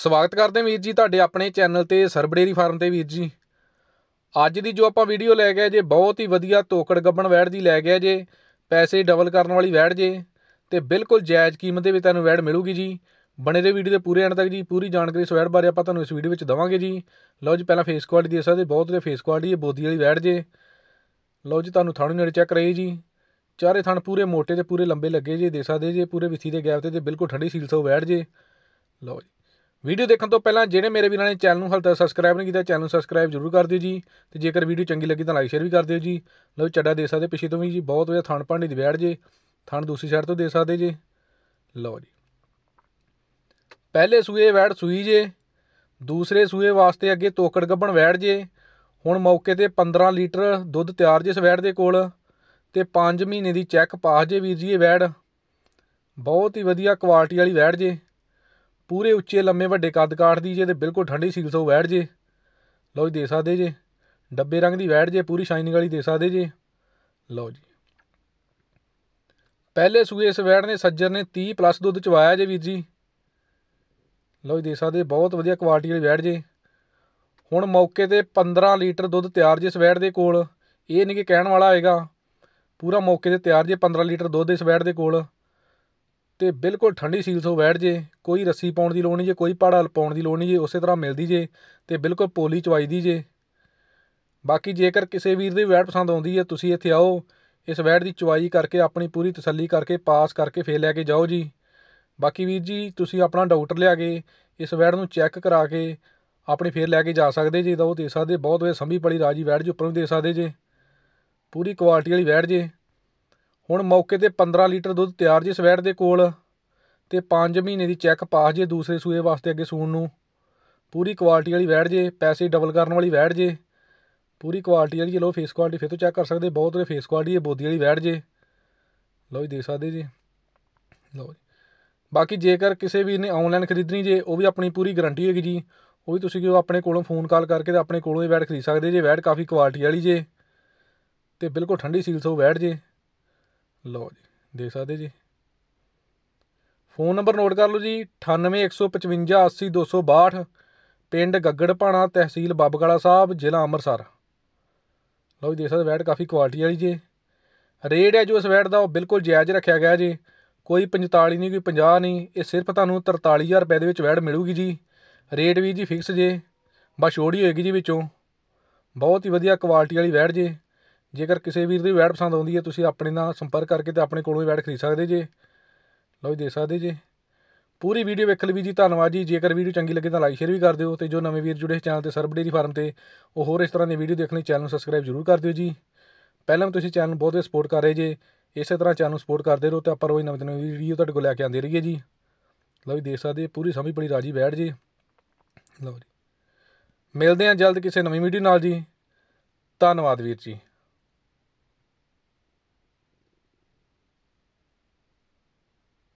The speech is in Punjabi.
ਸਵਾਗਤ ਕਰਦੇ ਹਾਂ ਵੀਰ ਜੀ ਤੁਹਾਡੇ ਆਪਣੇ ਚੈਨਲ ਤੇ ਸਰਬਡੇਰੀ ਫਾਰਮ ਤੇ ਵੀਰ ਜੀ ਅੱਜ ਦੀ ਜੋ ਆਪਾਂ ਵੀਡੀਓ ਲੈ ਗਏ ਜੇ ਬਹੁਤ ਹੀ ਵਧੀਆ ਤੋਕੜ ਗੱਬਣ ਵੈੜ ਦੀ ਲੈ ਗਿਆ ਜੇ ਪੈਸੇ ਡਬਲ ਕਰਨ ਵਾਲੀ ਵੈੜ ਜੇ ਤੇ ਬਿਲਕੁਲ ਜਾਇਜ਼ ਕੀਮਤ ਦੇ ਵਿੱਚ ਤੁਹਾਨੂੰ ਵੈੜ ਮਿਲੂਗੀ ਜੀ ਬਣੇ ਦੇ ਵੀਡੀਓ ਦੇ ਪੂਰੇ ਅੰਤ ਤੱਕ ਜੀ ਪੂਰੀ ਜਾਣਕਾਰੀ ਇਸ ਵੈੜ ਬਾਰੇ ਆਪਾਂ ਤੁਹਾਨੂੰ ਇਸ ਵੀਡੀਓ ਵਿੱਚ ਦਵਾਂਗੇ ਜੀ ਲਓ ਜੀ ਪਹਿਲਾਂ ਫੇਸ ਕੁਆਲਿਟੀ ਦੇ ਸਕਦੇ ਬਹੁਤ ਵਧੀਆ ਫੇਸ ਕੁਆਲਿਟੀ ਹੈ ਬੋਦੀ ਵਾਲੀ ਵੈੜ ਜੇ ਲਓ ਜੀ ਤੁਹਾਨੂੰ ਥਾਣੂ ਨੇੜੇ ਚੈੱਕ ਰਹੀ ਜੀ ਚਾਰੇ ਥਣ ਪੂਰੇ ਮੋਟੇ ਤੇ ਪੂਰੇ ਲੰਬੇ ਲੱਗੇ ਜੇ ਦੇ ਸਕਦੇ ਜੇ ਪੂਰੇ ਵਿਥੀ ਦੇ ਗੈਪ ਤੇ ਤੇ ਬਿਲਕੁਲ ਠੰਡੀ ਸੀਲ ਸੋ ਵੈੜ ਜੇ ਲਓ ਜੀ ਵੀਡੀਓ ਦੇਖਣ ਤੋਂ ਪਹਿਲਾਂ ਜਿਹੜੇ ਮੇਰੇ ਵੀਰਾਂ ਨੇ ਚੈਨਲ ਨੂੰ ਹਾਲੇ ਤੱਕ ਸਬਸਕ੍ਰਾਈਬ ਨਹੀਂ ਕੀਤਾ ਚੈਨਲ ਨੂੰ ਸਬਸਕ੍ਰਾਈਬ ਜ਼ਰੂਰ ਕਰ ਦਿਓ ਜੀ ਤੇ ਜੇਕਰ ਵੀਡੀਓ ਚੰਗੀ ਲੱਗੀ ਤਾਂ ਲਾਈਕ ਸ਼ੇਅਰ ਵੀ ਕਰ ਦਿਓ ਜੀ ਲਓ ਚੱਡਾ ਦੇ ਸਕਦੇ ਪਿੱਛੇ ਤੋਂ ਵੀ ਜੀ ਬਹੁਤ ਵਧੀਆ ਥਣ ਪਾਣੀ ਦੀ ਬੈਠ ਜੇ ਥਣ ਦੂਸਰੀ ਸਾਈਡ ਤੋਂ ਦੇ ਸਕਦੇ ਜੀ ਲਓ ਜੀ ਪਹਿਲੇ ਸੂਏ ਵੈੜ ਸੂਈ ਜੇ ਦੂਸਰੇ ਸੂਏ ਵਾਸਤੇ ਅੱਗੇ ਤੋਕੜ ਗੱਬਣ ਵੈੜ ਜੇ ਹੁਣ ਮੌਕੇ ਤੇ 15 ਲੀਟਰ ਦੁੱਧ ਤਿਆਰ ਜੇ ਇਸ ਵੈੜ ਦੇ ਕੋਲ ਤੇ 5 ਮਹੀਨੇ ਦੀ ਚੈੱਕ ਪਾਸ ਜੇ ਵੀਰ ਜੀ ਇਹ ਵੈੜ ਬਹੁਤ ਹੀ ਵਧੀਆ ਕੁਆਲਿਟੀ ਵਾਲੀ ਵੈੜ ਜੇ ਪੂਰੇ ਉੱਚੇ ਲੰਮੇ ਵੱਡੇ ਕੱਦ ਕਾਠ ਦੀ ਜੇ ਤੇ ਬਿਲਕੁਲ ਠੰਡੀ ਸੀਲ ਸੋ ਬੈਠ ਜੇ ਲਓ ਜੀ ਦੇ ਸਕਦੇ ਜੇ ਡੱਬੇ ਰੰਗ ਦੀ ਬੈਠ ਜੇ ਪੂਰੀ ਸ਼ਾਈਨਿੰਗ ਵਾਲੀ ਦੇ ਸਕਦੇ ਜੇ ਲਓ ਜੀ ਪਹਿਲੇ ਸੂਏ ਇਸ ਵੈੜ ਨੇ ਸੱਜਰ ਨੇ 30 ਪਲੱਸ ਦੁੱਧ ਚਵਾਇਆ ਜੇ ਵੀਰ ਜੀ ਲਓ ਜੀ ਦੇ ਸਕਦੇ ਬਹੁਤ ਵਧੀਆ ਕੁਆਲਿਟੀ ਵਾਲੀ ਵੈੜ ਜੇ ਹੁਣ ਮੌਕੇ ਤੇ 15 ਲੀਟਰ ਦੁੱਧ ਤਿਆਰ ਜੇ ਇਸ ਵੈੜ ਦੇ ਕੋਲ ਇਹ ਨਹੀਂ ਕਿ ਕਹਿਣ ਵਾਲਾ ਆਏਗਾ ਪੂਰਾ ਮੌਕੇ ਤੇ ਤਿਆਰ ਜੇ 15 ਲੀਟਰ ਦੁੱਧ ਇਸ ਵੈੜ ਦੇ ਕੋਲ ਤੇ ਬਿਲਕੁਲ ਠੰਡੀ ਸੀਲ ਤੋਂ ਬੈਠ ਜੇ ਕੋਈ ਰੱਸੀ ਪਾਉਣ ਦੀ ਲੋੜ ਨਹੀਂ ਜੇ ਕੋਈ ਪਾੜਾ ਪਾਉਣ ਦੀ ਲੋੜ ਨਹੀਂ ਜੇ ਉਸੇ ਤਰ੍ਹਾਂ ਮਿਲਦੀ ਜੇ ਤੇ ਬਿਲਕੁਲ ਪੋਲੀ ਚਵਾਈ ਦੀ ਜੇ ਬਾਕੀ ਜੇਕਰ ਕਿਸੇ ਵੀਰ ਦੇ ਵੈਟ ਪਸੰਦ ਆਉਂਦੀ ਹੈ ਤੁਸੀਂ ਇੱਥੇ ਆਓ ਇਸ ਵੈਟ ਦੀ ਚਵਾਈ ਕਰਕੇ ਆਪਣੀ ਪੂਰੀ ਤਸੱਲੀ ਕਰਕੇ ਪਾਸ ਕਰਕੇ ਫੇਰ ਲੈ ਕੇ ਜਾਓ ਜੀ ਬਾਕੀ ਵੀਰ ਜੀ ਤੁਸੀਂ ਆਪਣਾ ਡਾਕਟਰ ਲਿਆ ਕੇ ਇਸ ਵੈਟ ਨੂੰ ਚੈੱਕ ਕਰਾ ਕੇ ਆਪਣੀ ਫੇਰ ਲੈ ਕੇ ਜਾ ਸਕਦੇ ਜੀ ਤਾਂ ਉਹ ਦੇ ਸਕਦੇ ਬਹੁਤ ਵੇ ਸੰਭੀ ਪੜੀ ਰਾਜੀ ਵੈਟ ਜੀ ਉੱਪਰੋਂ ਦੇ ਸਕਦੇ ਜੇ ਪੂਰੀ ਕੁਆਲਿਟੀ ਵਾਲੀ ਵੈਟ ਜੇ ਹੁਣ ਮੌਕੇ ਤੇ 15 ਲੀਟਰ ਦੁੱਧ ਤਿਆਰ ਜੀ ਸਵੈਟ ਦੇ ਕੋਲ ਤੇ 5 ਮਹੀਨੇ ਦੀ ਚੈੱਕ ਪਾਸ ਜੇ ਦੂਸਰੇ ਸੂਏ ਵਾਸਤੇ ਅੱਗੇ ਸੂਣ ਨੂੰ ਪੂਰੀ ਕੁਆਲਿਟੀ ਵਾਲੀ ਵੈੜ ਜੇ ਪੈਸੇ ਡਬਲ ਕਰਨ ਵਾਲੀ ਵੈੜ ਜੇ ਪੂਰੀ ਕੁਆਲਿਟੀ ਵਾਲੀ ਜੇ ਲੋ ਫੇਸ ਕੁਆਲਿਟੀ ਫਿਰ ਤੋਂ ਚੈੱਕ ਕਰ ਸਕਦੇ ਬਹੁਤ ਰੇ ਫੇਸ ਕੁਆਲਿਟੀ ਇਹ ਬੋਦੀ ਵਾਲੀ ਵੈੜ ਜੇ ਲੋ ਜੀ ਦੇਖ ਸਕਦੇ ਜੀ ਲੋ ਜੀ ਬਾਕੀ ਜੇਕਰ ਕਿਸੇ ਵੀ ਨੇ ਆਨਲਾਈਨ ਖਰੀਦਣੀ ਜੇ ਉਹ ਵੀ ਆਪਣੀ ਪੂਰੀ ਗਾਰੰਟੀ ਹੈਗੀ ਜੀ ਉਹ ਵੀ ਤੁਸੀਂ ਕਿਉਂ ਆਪਣੇ ਕੋਲੋਂ ਫੋਨ ਕਾਲ ਕਰਕੇ ਤੇ ਆਪਣੇ ਕੋਲੋਂ ਇਹ ਵੈੜ ਖਰੀਦ ਸਕਦੇ ਜੇ ਵੈੜ ਕਾਫੀ ਕੁਆਲਿਟੀ ਵਾਲੀ ਜੇ ਤੇ ਬਿਲਕੁਲ ਠੰਡੀ ਸੀਲ ਸੋ ਵੈੜ ਜੇ ਲਓ ਜੀ ਦੇਖ ਸਕਦੇ ਜੀ ਫੋਨ ਨੰਬਰ ਨੋਟ ਕਰ ਲਓ ਜੀ 9815580262 ਪਿੰਡ ਗੱਗੜਪਾਣਾ ਤਹਿਸੀਲ ਬੱਬਗੜਾ ਸਾਹਿਬ ਜ਼ਿਲ੍ਹਾ ਅੰਮ੍ਰਿਤਸਰ ਲਓ ਜੀ ਦੇਖ ਸਕਦੇ ਵੈਟ ਕਾਫੀ ਕੁਆਲਿਟੀ ਵਾਲੀ ਜੀ ਰੇਟ ਹੈ ਜੋ ਇਸ ਵੈਟ ਦਾ ਉਹ ਬਿਲਕੁਲ ਜਾਇਜ਼ ਰੱਖਿਆ ਗਿਆ ਜੀ ਕੋਈ 45 ਨਹੀਂ ਕੋਈ 50 ਨਹੀਂ ਇਹ ਸਿਰਫ ਤੁਹਾਨੂੰ 43000 ਰੁਪਏ ਦੇ ਵਿੱਚ ਵੈਟ ਮਿਲੂਗੀ ਜੀ ਰੇਟ ਵੀ ਜੀ ਫਿਕਸ ਜੇ ਬਸ ਛੋੜੀ ਹੋਏਗੀ ਜੀ ਵਿੱਚੋਂ ਬਹੁਤ ਹੀ ਵਧੀਆ ਕੁਆਲਿਟੀ ਵਾਲੀ ਵੈਟ ਜੇ ਜੇਕਰ ਕਿਸੇ ਵੀਰ ਦੀ ਵੈੜ ਪਸੰਦ ਆਉਂਦੀ ਹੈ ਤੁਸੀਂ ਆਪਣੇ ਨਾਲ ਸੰਪਰਕ ਕਰਕੇ ਤੇ ਆਪਣੇ ਕੋਲੋਂ ਹੀ ਵੈੜ ਖਰੀਦ ਸਕਦੇ ਜੇ ਲਓ ਜੀ ਦੇ ਸਕਦੇ ਜੇ ਪੂਰੀ ਵੀਡੀਓ ਵੇਖ ਲਈ ਜੀ ਧੰਨਵਾਦ ਜੀ ਜੇਕਰ ਵੀਡੀਓ ਚੰਗੀ ਲੱਗੇ ਤਾਂ ਲਾਈਕ ਸ਼ੇਅਰ ਵੀ ਕਰ ਦਿਓ ਤੇ ਜੋ ਨਵੇਂ ਵੀਰ ਜੁੜੇ ਚੈਨਲ ਤੇ ਸਰਬ ਡੇਰੀ ਫਾਰਮ ਤੇ ਉਹ ਹੋਰ ਇਸ ਤਰ੍ਹਾਂ ਦੀ ਵੀਡੀਓ ਦੇਖਣ ਲਈ ਚੈਨਲ ਨੂੰ ਸਬਸਕ੍ਰਾਈਬ ਜ਼ਰੂਰ ਕਰ ਦਿਓ ਜੀ ਪਹਿਲਾਂ ਵੀ ਤੁਸੀਂ ਚੈਨਲ ਨੂੰ ਬਹੁਤ ਸਪੋਰਟ ਕਰ ਰਹੇ ਜੇ ਇਸੇ ਤਰ੍ਹਾਂ ਚੈਨਲ ਨੂੰ ਸਪੋਰਟ ਕਰਦੇ ਰਹੋ ਤੇ ਆਪਾਂ ਰੋਜ਼ ਨਵੇਂ ਨਵੇਂ ਵੀਡੀਓ ਤੁਹਾਡੇ ਕੋਲ ਲੈ ਕੇ ਆਉਂਦੇ ਰਹੀਏ ਜੀ ਲਓ ਜੀ ਦੇਖ ਸਕਦੇ ਪੂਰੀ ਸਮਝ ਬੜੀ ਰਾਜੀ ਬੈਠ ਜੇ ਲਓ ਜੀ ਮਿਲਦੇ ਹਾਂ ਜਲਦ ਕਿਸੇ ਨਵੀਂ ਵੀਡੀਓ ਨਾਲ ਜੀ ਧੰਨਵਾਦ ਵੀਰ ਜੀ